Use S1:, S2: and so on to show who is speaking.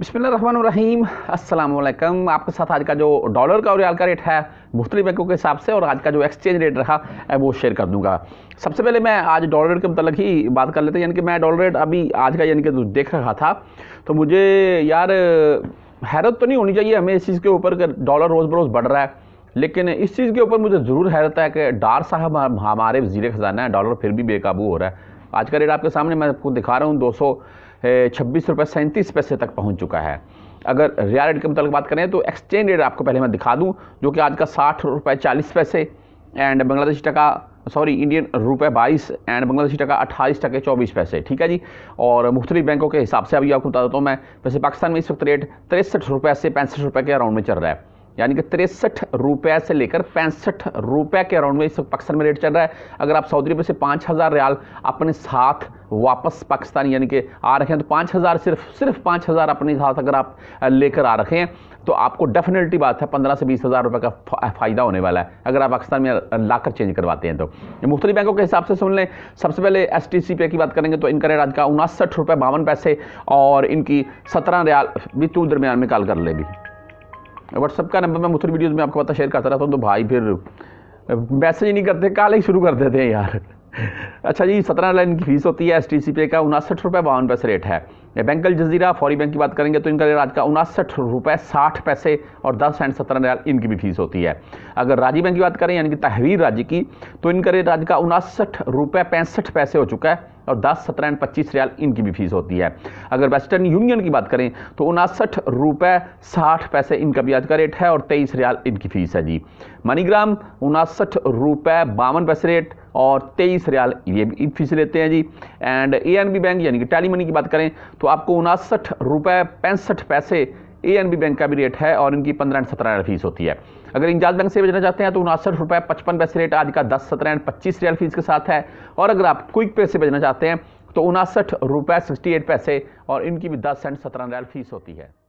S1: बिसमीम अल्लाम आपके साथ आज का जो डॉलर का और रियाल का रेट है मुख्तलि बैंकों के हिसाब से और आज का जो एक्सचेंज रेट रहा वो शेयर कर दूंगा सबसे पहले मैं आज डॉलर के मतलब ही बात कर लेते हैं यानी कि मैं डॉलर रेट अभी आज का यानी कि देख रहा था तो मुझे यार हैरत तो नहीं होनी चाहिए हमें इस चीज़ के ऊपर डॉलर रोज़ बरोज़ बढ़ रहा है लेकिन इस चीज़ के ऊपर मुझे ज़रूर हैरत है कि डार साहब हमारे वजीर ख़जाना है डॉलर फिर भी बेकाबू हो रहा है आज का रेट आपके सामने मैं आपको दिखा रहा हूँ दो छब्बीस रुपये सैंतीस पैसे तक पहुंच चुका है अगर रियल रेट के मतलब बात करें तो एक्सचेंज रेट आपको पहले मैं दिखा दूं जो कि आज का साठ रुपये चालीस पैसे एंड बांग्लादेशी टका सॉरी इंडियन रुपए बाईस एंड बांग्लादेशी टका अट्ठाईस टके चौबीस पैसे ठीक है जी और मुख्तलि बैंकों के हिसाब से अभी आपको बता देता हूँ मैं वैसे पाकिस्तान में इस वक्त रेट तिरसठ रुपये से पैंसठ रुपये के अराउंड में चल रहा है यानी कि तिरसठ रुपये से लेकर पैंसठ रुपये के अराउंड में इस वक्त पाकिस्तान में रेट चल रहा है अगर आप सऊदी अरब से पाँच हज़ार रियाल अपने साथ वापस पाकिस्तान यानी कि आ रखे हैं तो पाँच हज़ार सिर्फ सिर्फ पाँच हज़ार अपने साथ अगर आप लेकर आ रखे हैं तो आपको डेफिनेटली बात है पंद्रह से बीस हज़ार रुपये का फ़ायदा होने वाला है अगर आप पाकिस्तान में लाकर चेंज करवाते हैं तो मुख्तलि बैंकों के हिसाब से सुन लें सबसे पहले एस टी सी पे की बात करेंगे तो इनका रेट आज का उनसठ रुपये बावन पैसे और इनकी सत्रह रियाल भी तू दरमियान में काल कर ले भी व्हाट्सअप का नंबर मैं मुथुर वीडियोज़ में आपको पता शेयर करता रहता हूँ तो भाई फिर मैसेज नहीं करते काले ही शुरू कर देते हैं यार अच्छा जी सत्रह लाइन की फीस होती है एस टी सी पे का उनासठ रुपये बावन पैसे रेट है बैंक जजीरा फौरी बैंक की बात करेंगे तो इनका रेट आज का उनासठ रुपये साठ पैसे और दस एंड सत्रह रियाल इनकी भी फीस होती है अगर राजी बैंक की बात करें यानी कि तहवीर राज्य की तो इनका रेट आज का उनासठ रुपये पैंसठ पैसे हो चुका है और दस सत्रह एंड पच्चीस रियाल इनकी भी फीस होती है अगर वेस्टर्न यूनियन की बात करें तो उनासठ रुपये साठ पैसे इनका भी आज का रेट है और तेईस रियाल इनकी फीस है जी मनीग्राम उनासठ रुपये बावन पैसे रेट और तेईस रियाल ये भी फीस लेते हैं जी एंड ए बैंक यानी कि टैली मनी की बात करें तो आपको उनासठ रुपये पैंसठ पैसे ए बैंक का भी रेट है और इनकी पंद्रह एंड सत्रह रियाल फीस होती है अगर इंजाज बैंक से भेजना चाहते हैं तो उनासठ रुपये पचपन पैसे रेट आज का दस सत्रह एंड पच्चीस रियाल फीस के साथ है और अगर आप क्विक पे से भेजना चाहते हैं तो उनासठ रुपये सिक्सटी एट पैसे और इनकी भी दस एंड सत्रह रियाल फीस होती है